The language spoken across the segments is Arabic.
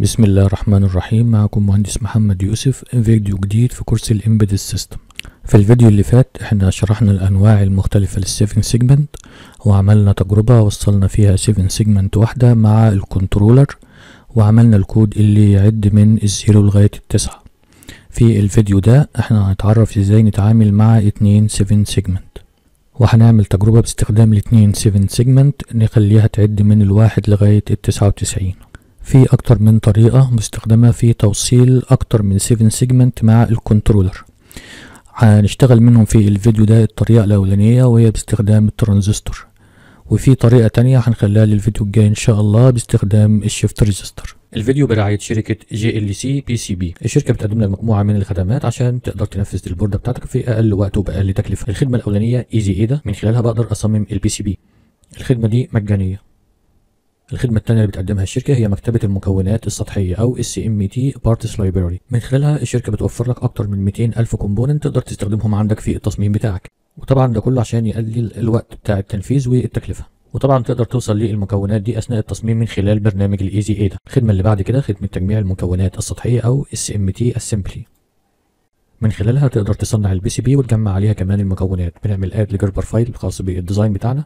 بسم الله الرحمن الرحيم معكم مهندس محمد يوسف فيديو جديد في كورس الامبيد سيستم في الفيديو اللي فات احنا شرحنا الانواع المختلفة للسيفن سيجمنت وعملنا تجربة وصلنا فيها سيفن سيجمنت واحدة مع الكنترولر وعملنا الكود اللي يعد من الزيرو لغاية التسعة في الفيديو ده احنا هنتعرف ازاي نتعامل مع اتنين سيفن سيجمنت وهنعمل تجربة باستخدام الاتنين سيفن سيجمنت نخليها تعد من الواحد لغاية التسعة وتسعين في أكتر من طريقة مستخدمة في توصيل أكتر من 7 سيجمنت مع الكنترولر هنشتغل منهم في الفيديو ده الطريقة الأولانية وهي باستخدام الترانزستور وفي طريقة تانية هنخليها للفيديو الجاي إن شاء الله باستخدام الشيفت ريزستور الفيديو برعاية شركة جي ال سي بي سي بي الشركة بتقدم لك مجموعة من الخدمات عشان تقدر تنفذ البوردة بتاعتك في أقل وقت وبأقل تكلفة الخدمة الأولانية ايزي ايدا من خلالها بقدر أصمم البي سي بي الخدمة دي مجانية الخدمة الثانية اللي بتقدمها الشركة هي مكتبة المكونات السطحية أو SMT Parts Library من خلالها الشركة بتوفر لك أكتر من 200 ألف كومبوننت تقدر تستخدمهم عندك في التصميم بتاعك وطبعا ده كله عشان يقلل الوقت بتاع التنفيذ والتكلفة وطبعا تقدر توصل للمكونات دي اثناء التصميم من خلال برنامج الايزي ايدا ده الخدمه اللي بعد كده خدمه تجميع المكونات السطحيه او SMT اسمبلي من خلالها تقدر تصنع البي سي بي وتجمع عليها كمان المكونات بنعمل اد لجربر فايل خاص بالديزاين بتاعنا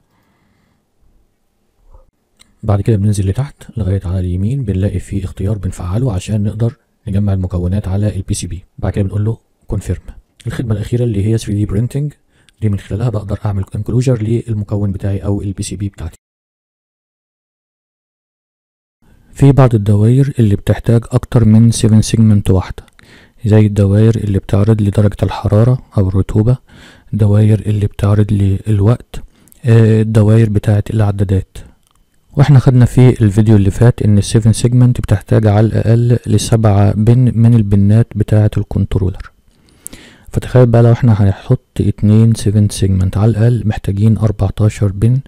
بعد كده بننزل لتحت لغاية على اليمين بنلاقي في اختيار بنفعله عشان نقدر نجمع المكونات على البي سي بي بعد كده بنقول له كونفيرم الخدمة الأخيرة اللي هي 3D printing دي من خلالها بقدر أعمل انكلوجر للمكون بتاعي أو البي سي بي بتاعتي في بعض الدوائر اللي بتحتاج أكتر من 7 سيجمنت واحدة زي الدوائر اللي بتعرض لدرجة الحرارة أو الرطوبة الدوائر اللي بتعرض للوقت آه، الدوائر بتاعة العدادات واحنا خدنا في الفيديو اللي فات ان السيفن سيجمنت بتحتاج على الاقل لسبعة بن من البنات بتاعة الكنترولر فتخيل بقى لو احنا هنحط اتنين سيفن سيجمنت على الاقل محتاجين اربعتاشر بن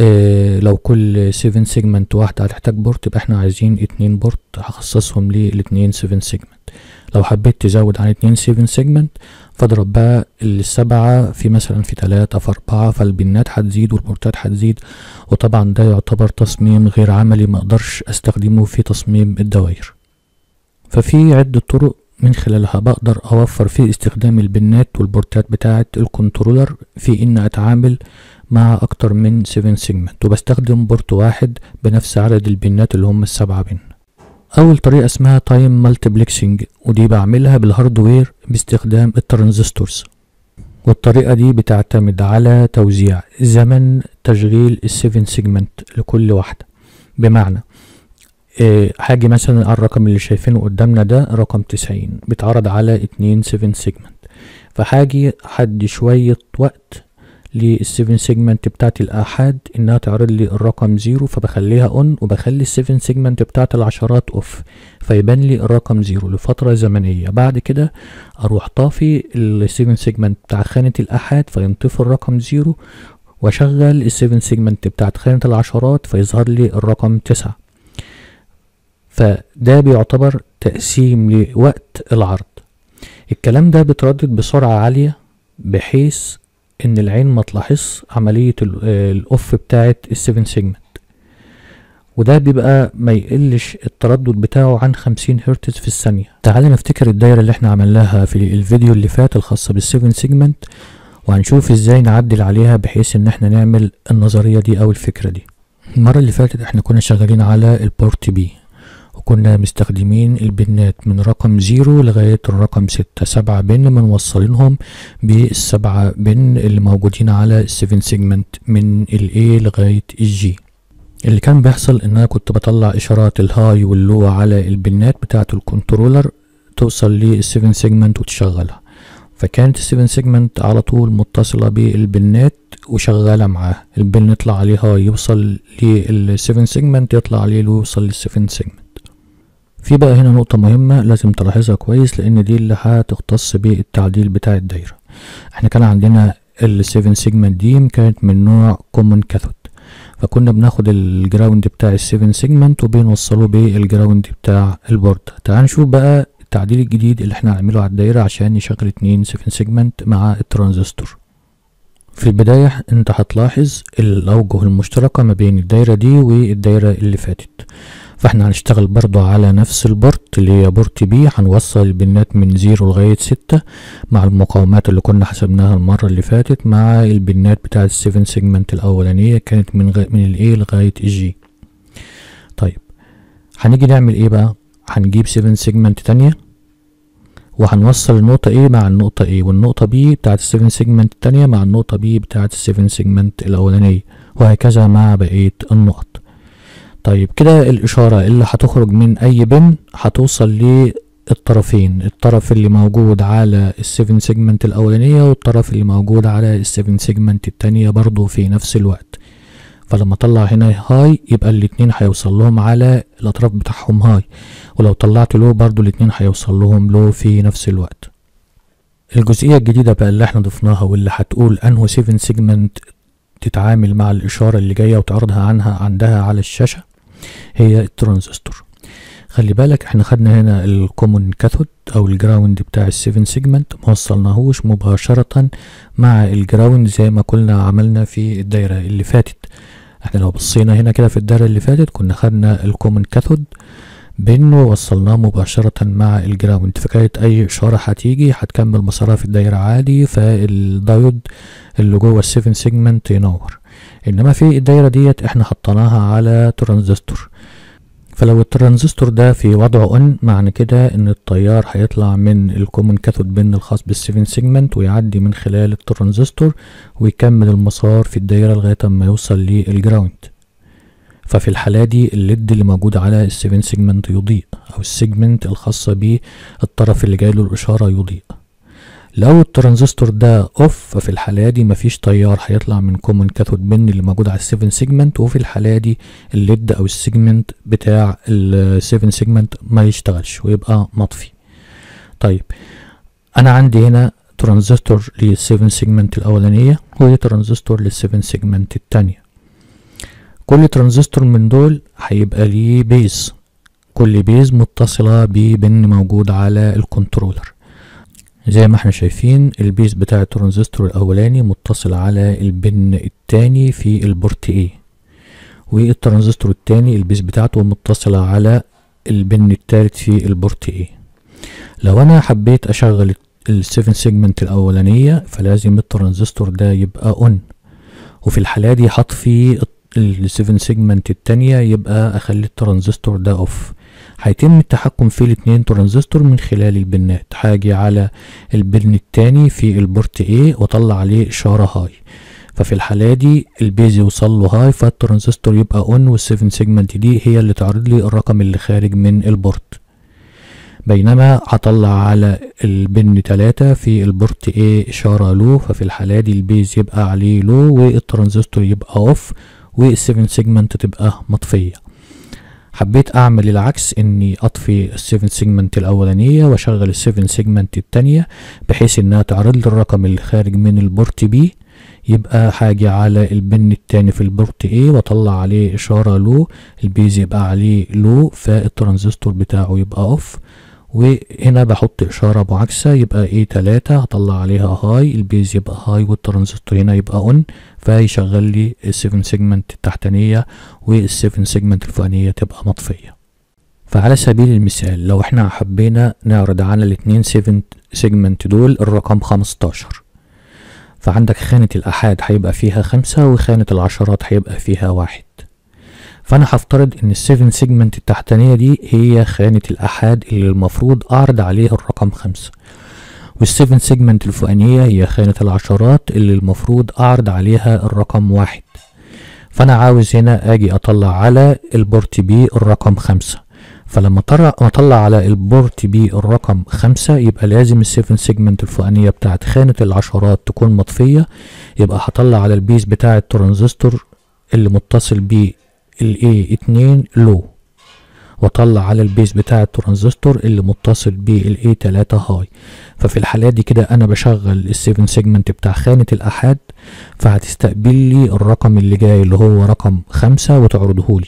اه لو كل سيفن سيجمنت واحدة هتحتاج بورت يبقى احنا عايزين اتنين بورت هخصصهم للاتنين سيفن سيجمنت لو حبيت تزود عن اتنين سيفن سيجمنت فاضرب بقى السبعة في مثلا في تلاتة في أربعة فالبنات هتزيد والبورتات هتزيد وطبعا ده يعتبر تصميم غير عملي مقدرش استخدمه في تصميم الدوائر ففي عدة طرق من خلالها بقدر أوفر في استخدام البنات والبورتات بتاعة الكنترولر في إن أتعامل مع أكتر من سيفن سيجمنت وبستخدم بورت واحد بنفس عدد البنات اللي هم السبعة بنات اول طريقه اسمها تايم مالتيبلكسنج ودي بعملها بالهاردوير باستخدام الترانزستورز والطريقه دي بتعتمد على توزيع زمن تشغيل السيفن سيجمنت لكل واحده بمعنى آه، هاجي مثلا الرقم اللي شايفينه قدامنا ده رقم تسعين بيتعرض على اتنين سيفن سيجمنت فهاجي حد شوية وقت للسيفن سيجمنت بتاعت الأحاد إنها تعرض لي الرقم زيرو فبخليها أون وبخلي السيفن سيجمنت بتاعت العشرات أوف فيبان لي الرقم زيرو لفترة زمنية بعد كده أروح طافي السيفن سيجمنت بتاع خانة الأحاد فينطفي الرقم زيرو وأشغل السيفن سيجمنت بتاعت خانة العشرات فيظهر لي الرقم تسعة فده بيعتبر تقسيم لوقت العرض الكلام ده بيتردد بسرعة عالية بحيث ان العين ما تلاحظ عمليه آه، الاوف بتاعه السيفن سيجمنت وده بيبقى ما يقلش التردد بتاعه عن 50 هرتز في الثانيه تعالى نفتكر الدايره اللي احنا عملناها في الفيديو اللي فات الخاصه بالسيفن سيجمنت وهنشوف ازاي نعدل عليها بحيث ان احنا نعمل النظريه دي او الفكره دي المره اللي فاتت احنا كنا شغالين على البورت بي كنا مستخدمين البنات من رقم زيرو لغاية الرقم ستة سبعة بن بنوصلينهم بالسبعة بن اللي موجودين على السيفن سيجمنت من ال A لغاية الجي اللي كان بيحصل ان انا كنت بطلع اشارات الهاي واللو على البنات بتاعة الكنترولر توصل للسيفن سيجمنت وتشغلها فكانت السيفن سيجمنت على طول متصلة بالبنات وشغالة معاه البن يطلع عليه هاي يوصل للسيفن سيجمنت يطلع عليه لو يوصل للسيفن سيجمنت في بقى هنا نقطة مهمة لازم تلاحظها كويس لأن دي اللي هتختص بالتعديل بتاع الدايرة احنا كان عندنا ال 7 سيجمنت دي كانت من نوع كومون كاثود فكنا بناخد الجراوند بتاع ال 7 سيجمنت وبنوصله بالجراوند بتاع البوردة تعال نشوف بقى التعديل الجديد اللي احنا هنعمله على الدايرة عشان نشغل اتنين 7 سيجمنت مع الترانزستور في البداية انت هتلاحظ الأوجه المشتركة ما بين الدايرة دي والدايرة اللي فاتت فاحنا هنشتغل برضو على نفس البورت اللي هي بورت بي هنوصل البنات من زيرو لغاية ستة مع المقاومات اللي كنا حسبناها المرة اللي فاتت مع البنات بتاع السيفن سيجمنت الأولانية كانت من غ... من الاي لغاية الجي طيب هنيجي نعمل ايه بقى هنجيب سيفن سيجمنت تانية وهنوصل النقطة A مع النقطة A والنقطة B بتاعة السيفن سيجمنت التانية مع النقطة B بتاعة السيفن سيجمنت الأولانية وهكذا مع بقية النقط طيب كده الإشارة اللي هتخرج من أي بن هتوصل للطرفين الطرف اللي موجود على السيفن سيجمنت الأولانية والطرف اللي موجود على السيفن سيجمنت التانية برضو في نفس الوقت فلما اطلع هنا هاي يبقى الاتنين هيوصل لهم على الأطراف بتاعهم هاي ولو طلعت له برضو الاتنين هيوصل لهم له في نفس الوقت الجزئية الجديدة بقى اللي احنا ضفناها واللي هتقول انه سيفن سيجمنت تتعامل مع الإشارة اللي جاية وتعرضها عنها عندها على الشاشة هي الترانزستور خلي بالك احنا خدنا هنا الكومون كاثود او الجراوند بتاع السيفن سيجمنت ما وصلناهوش مباشرة مع الجراوند زي ما كنا عملنا في الدايرة اللي فاتت احنا لو بصينا هنا كده في الدايرة اللي فاتت كنا خدنا الكومون كاثود بانه وصلناه مباشرة مع الجراوند فكانت اي اشارة هتيجي هتكمل مسارها في الدايرة عادي فالدايود اللي جوه السيفن سيجمنت ينور انما في الدايره ديت احنا حطيناها على ترانزستور فلو الترانزستور ده في وضعه ان معنى كده ان التيار هيطلع من الكومن كاثود بن الخاص بال7 سيجمنت ويعدي من خلال الترانزستور ويكمل المسار في الدايره لغايه ما يوصل للجراوند ففي الحالة دي الليد اللي موجود على ال7 سيجمنت يضيء أو السيجمنت الخاصة بالطرف اللي جاي له الإشارة يضيء لو الترانزستور ده اوف ففي الحالة دي مفيش تيار هيطلع من كومن كاثود بن اللي موجود على السيفن سيجمنت وفي الحالة دي الليد او السيجمنت بتاع السيفن سيجمنت ما يشتغلش ويبقى مطفي طيب انا عندي هنا ترانزستور للسيفن سيجمنت الاولانية ودي ترانزستور للسيفن سيجمنت التانية كل ترانزستور من دول هيبقى ليه بيز كل بيز متصلة ببن موجود على الكنترولر زي ما احنا شايفين البيز بتاع الترانزستور الاولاني متصل على البن التاني في البورت A والترانزستور التاني البيز بتاعته متصلة على البن التالت في البورت A لو انا حبيت اشغل السيفن سيجمنت الاولانية فلازم الترانزستور ده يبقى اون وفي الحالة دي فيه السيفن سيجمنت التانية يبقى اخلي الترانزستور ده اوف هيتم التحكم في الاتنين ترانزستور من خلال البنات هاجي على البن التاني في البورت A واطلع عليه اشارة هاي ففي الحالة دي البيز يوصل له هاي فالترانزستور يبقى اون والسيفن سيجمنت دي هي اللي تعرض لي الرقم اللي خارج من البورت بينما هطلع على البن تلاتة في البورت A إشارة لو ففي الحالة دي البيز يبقى عليه لو والترانزستور يبقى أوف والسيفن سيجمنت تبقى مطفية حبيت اعمل العكس اني اطفي السيفن سيجمنت الاولانيه واشغل السيفن سيجمنت الثانيه بحيث انها تعرض لي الرقم اللي خارج من البورت بي يبقى حاجة على البن التاني في البورت ايه واطلع عليه اشارة لو البيز يبقى عليه لو فالترانزستور بتاعه يبقى اوف وهنا بحط إشارة معاكسة يبقى ايه تلاتة هطلع عليها هاي البيز يبقى هاي والترانزستور هنا يبقى اون فهيشغل لي السيفن سيجمنت التحتانية والسيفن سيجمنت الفوقانية تبقى مطفية فعلى سبيل المثال لو احنا حبينا نعرض على الاتنين سيفن سيجمنت دول الرقم خمستاشر فعندك خانة الأحاد هيبقى فيها خمسة وخانة العشرات هيبقى فيها واحد فانا هفترض ان السيفن سيجمنت التحتانية دي هي خانة الاحاد اللي المفروض اعرض عليه الرقم خمسة والسيفن سيجمنت الفوقانية هي خانة العشرات اللي المفروض اعرض عليها الرقم واحد فانا عاوز هنا اجي اطلع على البورت بي الرقم خمسة فلما اطلع على البورت بي الرقم خمسة يبقى لازم السيفن سيجمنت الفوقانية بتاعت خانة العشرات تكون مطفية يبقى هطلع على البيس بتاع الترانزستور اللي متصل بيه الاي 2 لو واطلع على البيز بتاع الترانزستور اللي متصل بالاي 3 هاي ففي الحالات دي كده انا بشغل السيفن سيجمنت بتاع خانة الاحاد فهتستقبل لي الرقم اللي جاي اللي هو رقم خمسة وتعرضه لي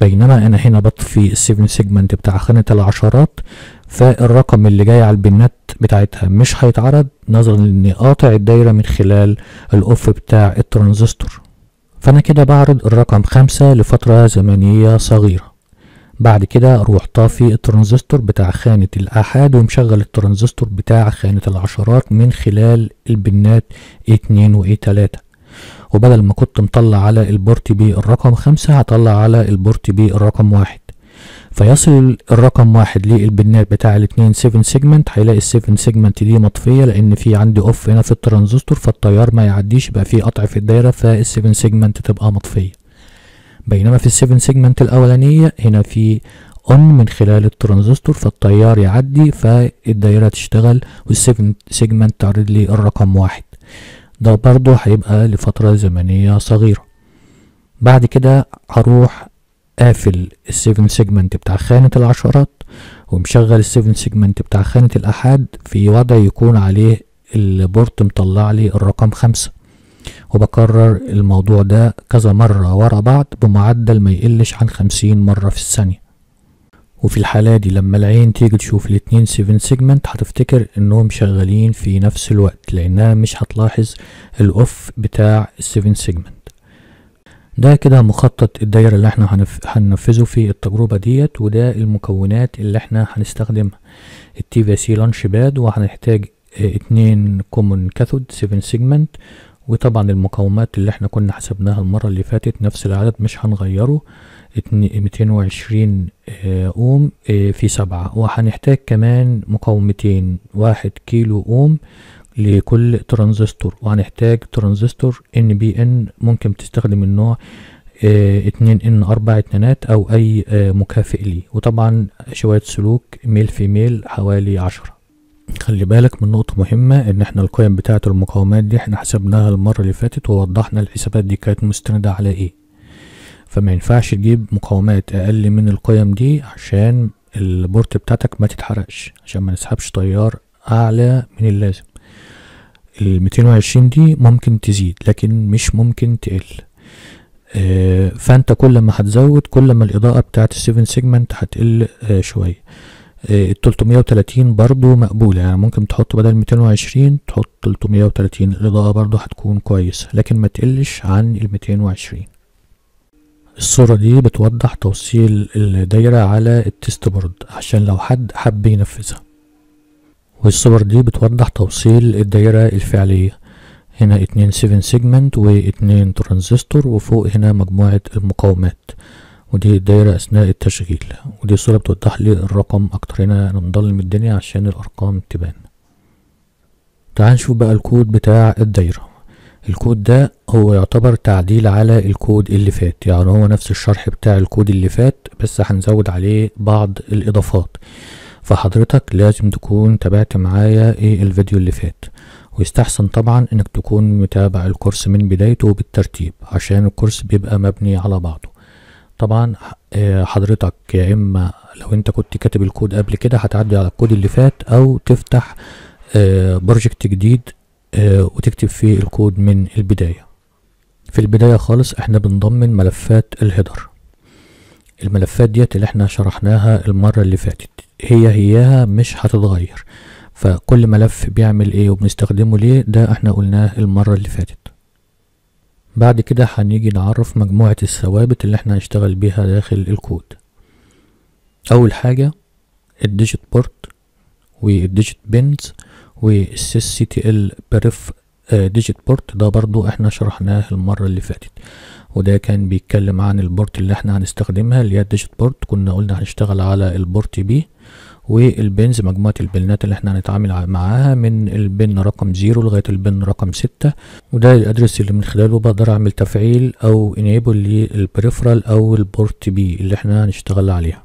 بينما انا هنا بطفي السيفن سيجمنت بتاع خانة العشرات فالرقم اللي جاي على البنات بتاعتها مش هيتعرض نظرا لاني قاطع الدايرة من خلال الاوف بتاع الترانزستور فأنا كده بعرض الرقم خمسة لفترة زمنية صغيرة بعد كده أروح طافي الترانزستور بتاع خانة الأحاد ومشغل الترانزستور بتاع خانة العشرات من خلال البنات A2 و A3 وبدل ما كنت مطلع على البورت بي الرقم خمسة هطلع على البورت بي الرقم واحد فيصل الرقم واحد للبنات بتاع الاتنين 7 سيجمنت هيلاقي ال 7 سيجمنت دي مطفيه لان في عندي اوف هنا في الترانزستور فالتيار ما يعديش يبقى في قطع في الدايره فال 7 سيجمنت تبقى مطفيه بينما في ال 7 سيجمنت الاولانيه هنا في اون من خلال الترانزستور فالتيار يعدي فالدايره تشتغل وال7 سيجمنت تعرض لي الرقم واحد ده برضه هيبقى لفتره زمنيه صغيره بعد كده هروح قافل السيفن سيجمنت بتاع خانة العشرات ومشغل السيفن سيجمنت بتاع خانة الأحاد في وضع يكون عليه البورت مطلع لي الرقم خمسة وبكرر الموضوع ده كذا مرة ورا بعض بمعدل ما يقلش عن خمسين مرة في الثانية وفي الحالة دي لما العين تيجي تشوف الاتنين سيفن سيجمنت هتفتكر انهم شغالين في نفس الوقت لانها مش هتلاحظ الاوف بتاع السيفن سيجمنت ده كده مخطط الدايرة اللي احنا هننفذه في التجربة ديت وده المكونات اللي احنا هنستخدمها التي في سي لانش باد وهنحتاج آه، اتنين كومون كاثود سيفن سيجمنت وطبعا المقاومات اللي احنا كنا حسبناها المرة اللي فاتت نفس العدد مش هنغيره ميتين وعشرين اوم آه، آه، في سبعة وهنحتاج كمان مقاومتين واحد كيلو اوم لكل ترانزستور وهنحتاج ترانزستور ان بي ان ممكن تستخدم النوع اه اتنين ان اربع اتنينات او اي اه مكافئ ليه وطبعا شوية سلوك ميل في ميل حوالي عشرة خلي بالك من نقطة مهمة ان احنا القيم بتاعة المقاومات دي احنا حسبناها المرة اللي فاتت ووضحنا الحسابات دي كانت مستندة على ايه فما ينفعش تجيب مقاومات اقل من القيم دي عشان البورت بتاعتك ما تتحرقش عشان ما نسحبش تيار اعلى من اللازم ال 220 دي ممكن تزيد لكن مش ممكن تقل آه فانت كل ما هتزود كل ما الاضاءة بتاعه ال 7 سيجمنت هتقل آه شوية آه ال 330 برضو مقبولة يعني ممكن تحط بدل 220 تحط 330 الاضاءة برضو هتكون كويسة لكن ما تقلش عن ال 220 الصورة دي بتوضح توصيل الدايرة على التست بورد عشان لو حد حب ينفذها والصور دي بتوضح توصيل الدائرة الفعلية هنا اتنين سيفن سيجمنت واتنين ترانزستور وفوق هنا مجموعة المقاومات ودي الدايرة أثناء التشغيل ودي الصورة بتوضح لي الرقم أكتر هنا أنا مضلم الدنيا عشان الأرقام تبان تعال نشوف بقى الكود بتاع الدايرة الكود ده هو يعتبر تعديل على الكود اللي فات يعني هو نفس الشرح بتاع الكود اللي فات بس هنزود عليه بعض الإضافات فحضرتك لازم تكون تابعت معايا ايه الفيديو اللي فات ويستحسن طبعا انك تكون متابع الكورس من بدايته بالترتيب عشان الكورس بيبقى مبني على بعضه طبعا آه، حضرتك يا اما لو انت كنت كاتب الكود قبل كده هتعدي على الكود اللي فات او تفتح بروجكت آه، جديد آه، وتكتب فيه الكود من البداية في البداية خالص احنا بنضمن ملفات الهيدر الملفات ديت اللي احنا شرحناها المرة اللي فاتت هي هياها مش هتتغير فكل ملف بيعمل ايه وبنستخدمه ليه ده احنا قلناه المرة اللي فاتت بعد كده هنيجي نعرف مجموعة الثوابت اللي احنا هنشتغل بيها داخل الكود اول حاجة الديجيت بورت والديجيت بنز والسيس سي تي ال بريف آه، ديجيت بورت ده برضو احنا شرحناه المرة اللي فاتت وده كان بيتكلم عن البورت اللي احنا هنستخدمها اللي هي الديجيت بورت كنا قلنا هنشتغل على البورت بي والبنز مجموعة البنات اللي احنا هنتعامل معاها من البن رقم زيرو لغاية البن رقم ستة وده الادرس اللي من خلاله بقدر اعمل تفعيل او انيبل للبريفرال او البورت بي اللي احنا هنشتغل عليها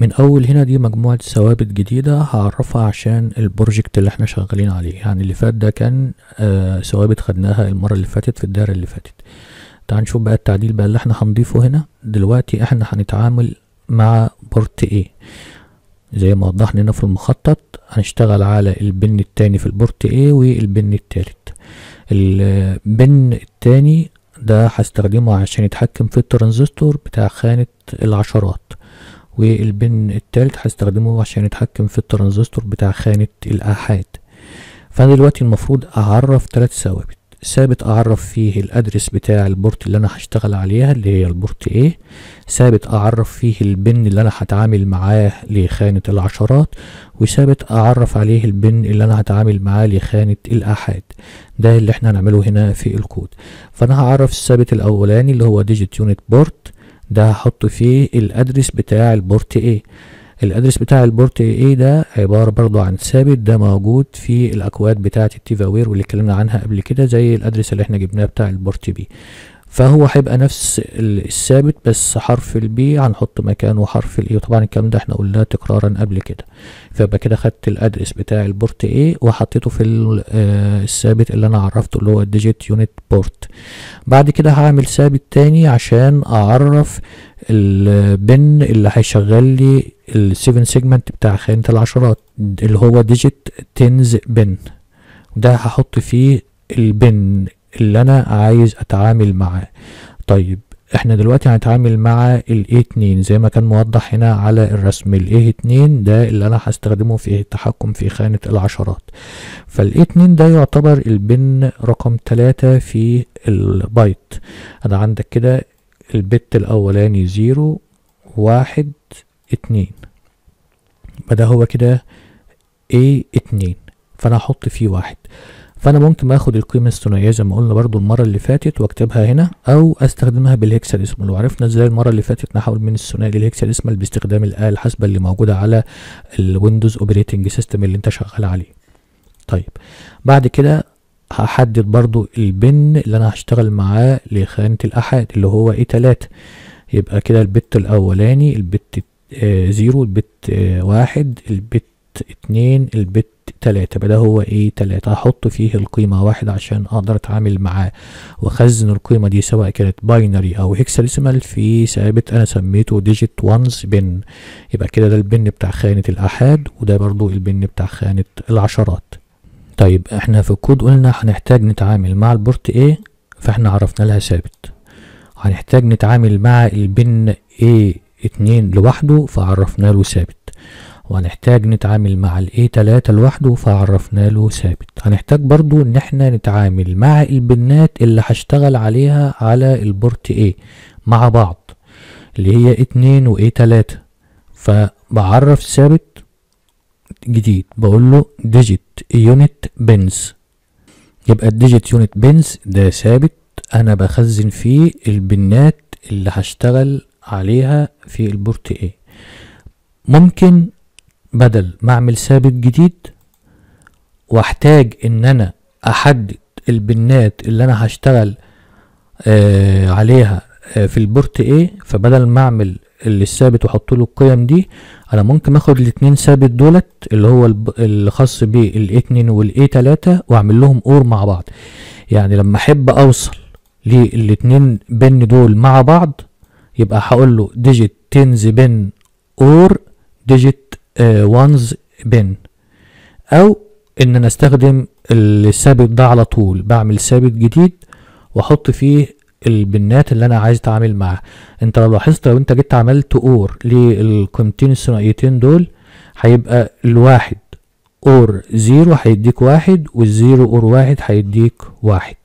من اول هنا دي مجموعة ثوابت جديدة هعرفها عشان البروجكت اللي احنا شغالين عليه يعني اللي فات ده كان آه ثوابت خدناها المرة اللي فاتت في الدائرة اللي فاتت تعال نشوف بقى التعديل بقى اللي احنا هنضيفه هنا دلوقتي احنا هنتعامل مع بورت ايه زي ما وضحنا هنا في المخطط هنشتغل على البن التاني في البورت ايه والبن التالت البن التاني ده هستخدمه عشان يتحكم في الترانزستور بتاع خانة العشرات والبن التالت هستخدمه عشان اتحكم في الترانزستور بتاع خانة الآحاد فأنا دلوقتي المفروض أعرف تلات ثوابت ثابت أعرف فيه الأدرس بتاع البورت اللي أنا هشتغل عليها اللي هي البورت A ثابت أعرف فيه البن اللي أنا هتعامل معاه لخانة العشرات وثابت أعرف عليه البن اللي أنا هتعامل معاه لخانة الآحاد ده اللي احنا هنعمله هنا في الكود فأنا هعرف الثابت الأولاني اللي هو ديجيت يونت بورت ده هحط فيه الادرس بتاع البورت ايه الادرس بتاع البورت ايه ده عباره برضو عن ثابت ده موجود في الاكواد بتاعه التيفاوير واللي اتكلمنا عنها قبل كده زي الادرس اللي احنا جبناه بتاع البورت بي فهو هيبقى نفس الثابت بس حرف البي هنحط مكانه حرف الاي e. وطبعا الكلام ده احنا قلناه تكرارا قبل كده فيبقى كده خدت الادرس بتاع البورت ايه وحطيته في آه، الثابت اللي انا عرفته اللي هو الديجيت يونت بورت بعد كده هعمل ثابت تاني عشان اعرف البن اللي هيشغل لي ال7 سيجمنت بتاع خانة العشرات اللي هو ديجيت تنز بن ده هحط فيه البن اللي انا عايز اتعامل معاه طيب احنا دلوقتي هنتعامل مع الـ A2 زي ما كان موضح هنا على الرسم الـ A2 ده اللي انا هستخدمه في التحكم في خانة العشرات فالـ A2 ده يعتبر البن رقم 3 في البايت انا عندك كده البت الاولاني زيرو واحد اتنين. فده هو كده A2 فانا هحط فيه واحد فانا ممكن اخد القيمه الثنائيه زي ما قلنا برضو المره اللي فاتت واكتبها هنا او استخدمها بالهكساديسمال وعرفنا ازاي المره اللي فاتت نحول من الثنائي للهكساديسمال باستخدام الاله الحاسبه اللي موجوده على الويندوز اوبريتنج سيستم اللي انت شغال عليه طيب بعد كده هحدد برضو البن اللي انا هشتغل معاه لخانة الاحاد اللي هو ايه تلاتة يبقى كده البت الاولاني البت آه زيرو البت آه واحد البت اتنين البت تلاتة بدا هو ايه تلاتة هحط فيه القيمة واحد عشان اقدر اتعامل معاه واخزن القيمة دي سواء كانت باينري او هكساديسيمال في ثابت انا سميته ديجيت وانز بن يبقى كده ده البن بتاع خانة الاحاد وده برضو البن بتاع خانة العشرات طيب احنا في الكود قلنا هنحتاج نتعامل مع البورت ايه فاحنا عرفنا لها ثابت هنحتاج نتعامل مع البن ايه اتنين لوحده فعرفنا له ثابت وهنحتاج نتعامل مع الاي 3 لوحده فعرفنا له ثابت هنحتاج برضو ان احنا نتعامل مع البنات اللي هشتغل عليها على البورت ايه مع بعض اللي هي اتنين و تلاتة 3 فبعرف ثابت جديد بقول له ديجيت يونت بنز يبقى الديجيت يونت بنز ده ثابت انا بخزن فيه البنات اللي هشتغل عليها في البورت ايه ممكن بدل ما اعمل ثابت جديد واحتاج ان انا احدد البنات اللي انا هشتغل آه عليها آه في البورت ايه فبدل ما اعمل اللي الثابت واحط له القيم دي انا ممكن اخد الاثنين ثابت دولت اللي هو الخاص بالاي 2 والاي 3 واعمل لهم اور مع بعض يعني لما احب اوصل للاثنين بن دول مع بعض يبقى هقول له ديجيت تنز بن اور ديجيت وانز آه، بن او ان انا استخدم الثابت ده على طول بعمل ثابت جديد واحط فيه البنات اللي انا عايز اتعامل معاها انت لو لاحظت لو انت جيت عملت اور للقيمتين الثنائيتين دول هيبقى الواحد اور زيرو هيديك واحد والزيرو اور واحد هيديك واحد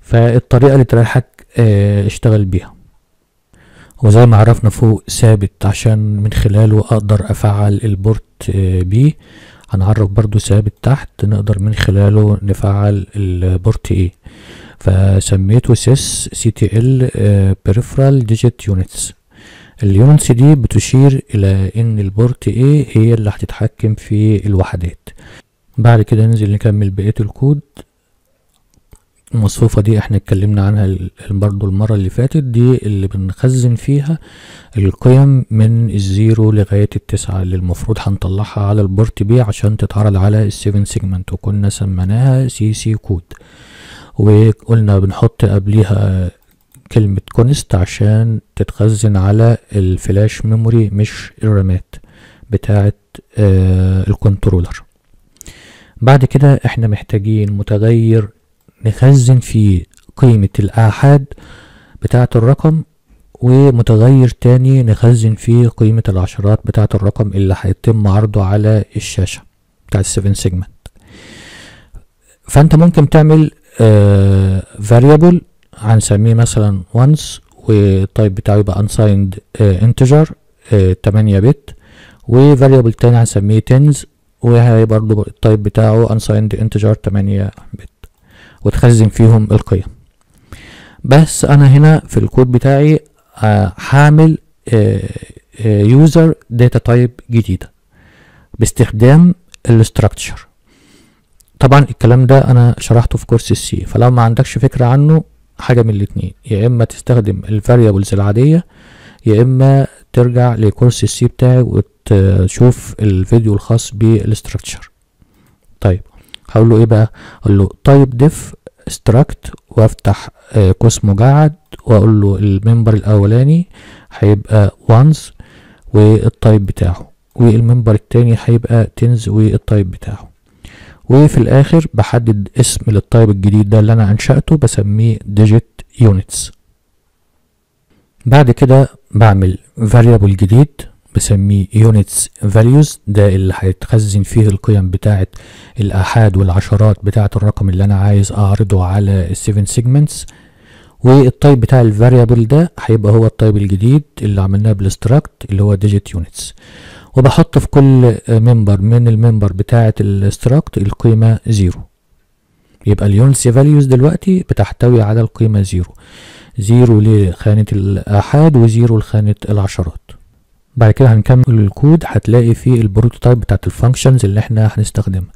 فالطريقة اللي تريحك آه، اشتغل بيها وزي ما عرفنا فوق ثابت عشان من خلاله اقدر افعل البورت آه، بي هنعرف برضو ثابت تحت نقدر من خلاله نفعل البورت ايه فسميته سيس سي تي ال بريفرال ديجيت يونتس اليونتس دي بتشير الى ان البورت ايه هي اللي هتتحكم في الوحدات بعد كده ننزل نكمل بقية الكود المصفوفة دي احنا اتكلمنا عنها برضو المرة اللي فاتت دي اللي بنخزن فيها القيم من الزيرو لغاية التسعة اللي المفروض هنطلعها على البورت بي عشان تتعرض على السيفن سيجمنت وكنا سميناها سي سي كود وقلنا بنحط قبليها كلمة كونست عشان تتخزن على الفلاش ميموري مش الرامات بتاعة آه الكنترولر بعد كده احنا محتاجين متغير مخزن فيه قيمة الآحاد بتاعة الرقم ومتغير تاني نخزن فيه قيمة العشرات بتاعة الرقم اللي هيتم عرضه على الشاشة بتاع السيفن سيجمنت فانت ممكن تعمل آه variable هنسميه مثلا وانس والتايب بتاعه يبقى unsigned انتجر آه، integer 8 بت وفاريبل تاني هنسميه tens وهي برضو التايب بتاعه unsigned integer 8 بت وتخزن فيهم القيم بس انا هنا في الكود بتاعي هعمل يوزر داتا تايب جديده باستخدام الاستراكشر طبعا الكلام ده انا شرحته في كورس السي فلو ما عندكش فكره عنه حاجه من الاتنين يا اما تستخدم الفاريبلز العاديه يا اما ترجع لكورس السي بتاعي وتشوف الفيديو الخاص بالاستراكشر طيب هقول له ايه بقى اقول له تايب ديف استراكت وافتح آه، قوس مجعد واقول له الممبر الاولاني هيبقى وانز والتايب بتاعه والممبر التاني هيبقى تنز والتايب بتاعه وفي الاخر بحدد اسم للتايب الجديد ده اللي انا انشأته بسميه ديجيت يونتس بعد كده بعمل variable جديد بسميه units values ده اللي هيتخزن فيه القيم بتاعه الآحاد والعشرات بتاعه الرقم اللي أنا عايز أعرضه على 7 سيجمنتس والتايب بتاع الفاريبل ده هيبقى هو التايب الجديد اللي عملناه بالاستراكت اللي هو digit units وبحط في كل ممبر من الممبر بتاعه الاستراكت القيمة زيرو يبقى اليونتس فاليوز دلوقتي بتحتوي على القيمة زيرو زيرو لخانة الآحاد وزيرو لخانة العشرات بعد كده هنكمل الكود هتلاقي فيه البروتوتايب بتاعت الفانكشنز اللي احنا هنستخدمها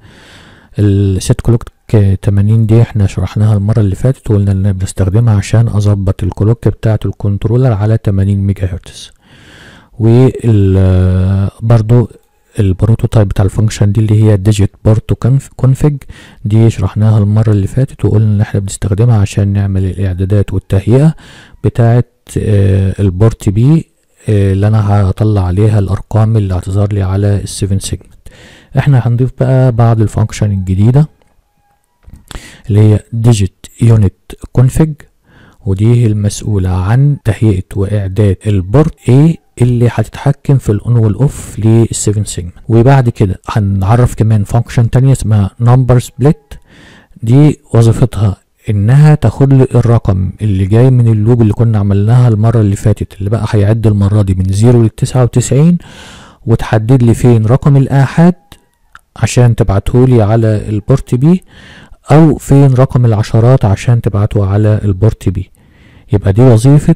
الست كلوك 80 دي احنا شرحناها المره اللي فاتت وقلنا ان بنستخدمها عشان اظبط الكلوك بتاعت الكنترولر على 80 ميجا هرتز وبرضو البروتوتايب بتاع الفانكشن دي اللي هي ديجيت بورتو كونفج دي شرحناها المره اللي فاتت وقلنا ان احنا بنستخدمها عشان نعمل الاعدادات والتهيئه بتاعه آه، البورت بي آه، اللي انا هطلع عليها الارقام اللي هتظهر لي على السيفن سيجمنت احنا هنضيف بقى بعض الفانكشن الجديده اللي هي ديجيت يونت كونفج ودي المسؤولة عن تهيئة وإعداد البورت اي اللي هتتحكم في الأون والأوف للسيفن سيجمنت وبعد كده هنعرف كمان فانكشن تانية اسمها نمبر سبليت دي وظيفتها انها تخل الرقم اللي جاي من اللوب اللي كنا عملناها المرة اللي فاتت اللي بقى هيعد المرة دي من زيرو ل وتسعين وتحدد لي فين رقم الآحاد عشان تبعتهولي على البورت بي او فين رقم العشرات عشان تبعته على البورت بي يبقى دي وظيفة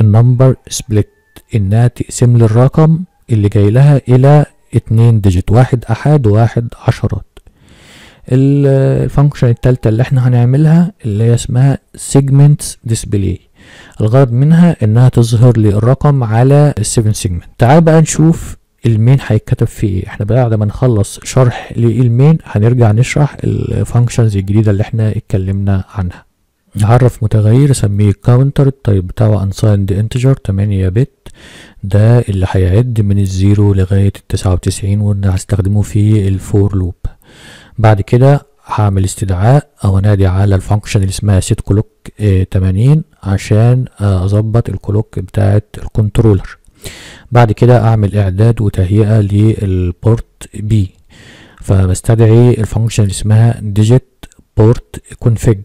النمبر سبليت انها تقسم لي الرقم اللي جاي لها الى اتنين ديجيت واحد احاد وواحد عشرات الفانكشن التالتة اللي احنا هنعملها اللي هي اسمها سيجمنت ديسبلاي الغرض منها انها تظهر لي الرقم على ال7 سيجمنت تعال بقى نشوف المين هيتكتب فيه ايه احنا بعد ما نخلص شرح للمين هنرجع نشرح الفانكشنز الجديده اللي احنا اتكلمنا عنها نعرف متغير اسميه كاونتر الطيب بتاعه انسايند انتجر 8 بت ده اللي هيعد من الزيرو لغايه التسعة وتسعين وانا هستخدمه في الفور لوب بعد كده هعمل استدعاء او انادي على الفانكشن اللي اسمها سيت كلوك 80 عشان اظبط الكلوك بتاعت الكنترولر بعد كده اعمل اعداد وتهيئه للبورت بي فبستدعي الفانكشن اللي اسمها ديجيت بورت كونفيج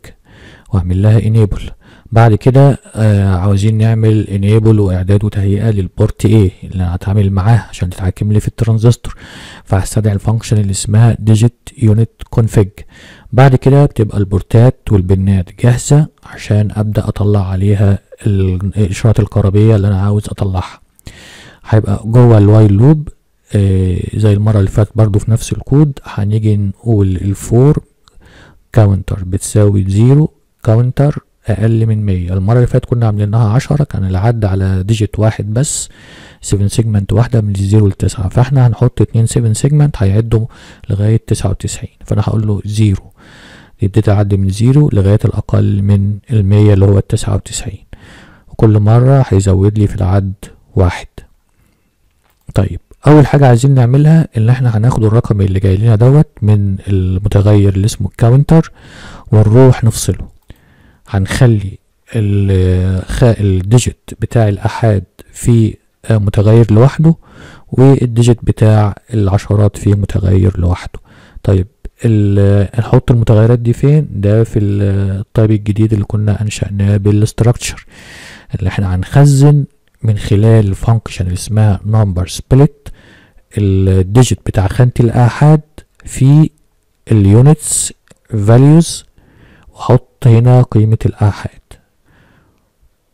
واعمل لها انيبل بعد كده آه عاوزين نعمل انيبل واعداد وتهيئه للبورت ايه اللي انا هتعامل معاه عشان تتحكم لي في الترانزستور فهستدعي الفانكشن اللي اسمها ديجيت يونت كونفيج بعد كده بتبقى البورتات والبنات جاهزه عشان ابدا اطلع عليها الاشارات الكهربيه اللي انا عاوز اطلعها هيبقى جوه الوايل لوب آه زي المره اللي فاتت برضو في نفس الكود هنيجي نقول الفور كاونتر بتساوي زيرو كاونتر اقل من 100 المره اللي فاتت كنا عاملينها 10 كان العد على ديجيت واحد بس 7 سيجمنت واحده من 0 ل 9 فاحنا هنحط 2 7 سيجمنت هيعدوا لغايه 99 فانا هقول له 0 يبتدي تعدي من 0 لغايه الاقل من ال 100 اللي هو ال 99 وكل مره هيزود لي في العد واحد طيب اول حاجه عايزين نعملها ان احنا هناخد الرقم اللي جاي لنا دوت من المتغير اللي اسمه الكاونتر ونروح نفصله هنخلي الديجيت بتاع الأحاد في متغير لوحده والديجيت بتاع العشرات في متغير لوحده طيب نحط المتغيرات دي فين ده في الطيب الجديد اللي كنا انشأناه بالستركتشر اللي احنا هنخزن من خلال فانكشن اللي اسمها نمبر سبليت الديجيت بتاع خانة الآحاد في اليونتس فاليوز وحط حط هنا قيمة الآحاد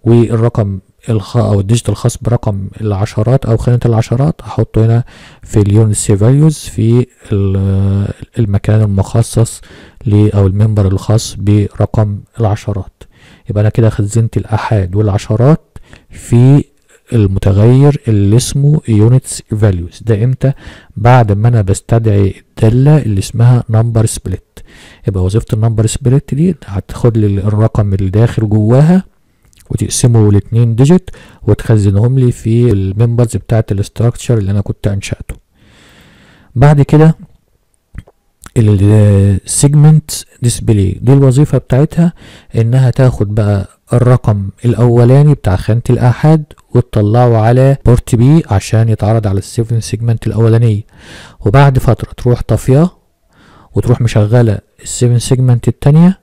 والرقم الخ او الديجيتال الخاص برقم العشرات او خانة العشرات احطه هنا في اليونسي فاليوز في المكان المخصص او المنبر الخاص برقم العشرات يبقى انا كده خزنت الاحاد والعشرات في المتغير اللي اسمه يونتس فاليوز ده امتى بعد ما انا بستدعي الدالة اللي اسمها نمبر سبليت يبقى وظيفه النمبر سبريت دي هتاخد لي الرقم اللي داخل جواها وتقسمه لاتنين ديجيت وتخزنهم لي في الممبرز بتاعه الاستراكشر اللي انا كنت انشاته بعد كده السيجمنت ديسبلاي دي الوظيفه بتاعتها انها تاخد بقى الرقم الاولاني بتاع خانه الاحاد وتطلعه على بورت بي عشان يتعرض علي السيفن سيجمنت الاولانيه وبعد فتره تروح طافيه وتروح مشغله السيفن سيجمنت التانيه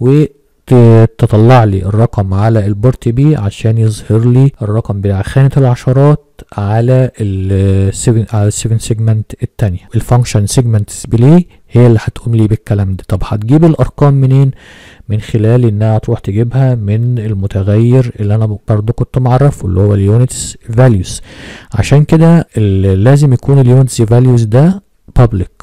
وتطلع لي الرقم على البورت بي عشان يظهر لي الرقم بتاع خانه العشرات على السيفن سيجمنت التانيه الفانكشن سيجمنت ديسبلاي هي اللي هتقوم لي بالكلام ده طب هتجيب الارقام منين من خلال انها تروح تجيبها من المتغير اللي انا برضو كنت معرفه اللي هو اليونتس فاليوز عشان كده لازم يكون اليونتس فاليوز ده public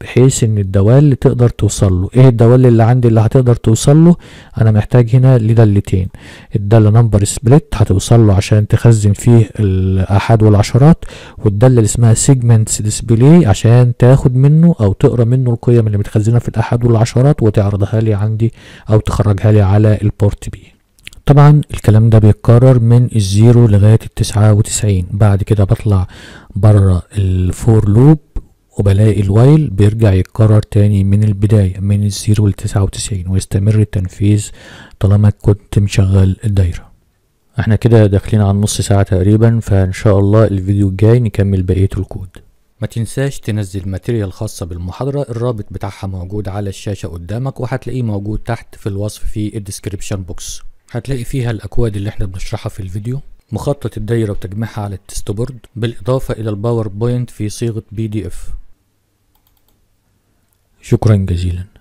بحيث ان الدوال اللي تقدر توصل له ايه الدوال اللي عندي اللي هتقدر توصل له انا محتاج هنا لدالتين الدالة نمبر سبليت هتوصل له عشان تخزن فيه الاحاد والعشرات والدالة اللي اسمها سيجمنتس ديسبلاي عشان تاخد منه او تقرا منه القيم اللي متخزنه في الاحاد والعشرات وتعرضها لي عندي او تخرجها لي على البورت بي طبعا الكلام ده بيتكرر من الزيرو لغاية التسعة وتسعين بعد كده بطلع بره الفور لوب وبلاقي الوايل بيرجع يتكرر تاني من البداية من الزيرو لتسعة وتسعين ويستمر التنفيذ طالما كنت مشغل الدايرة احنا كده داخلين على نص ساعة تقريبا فان شاء الله الفيديو الجاي نكمل بقية الكود ما تنساش تنزل ماتيريال خاصة بالمحاضرة الرابط بتاعها موجود على الشاشة قدامك وهتلاقيه موجود تحت في الوصف في الديسكريبشن بوكس هتلاقي فيها الأكواد اللي احنا بنشرحها في الفيديو مخطط الدايرة وتجميعها على التست بورد بالإضافة إلى الباوربوينت في صيغة بي دي اف شكرا جزيلا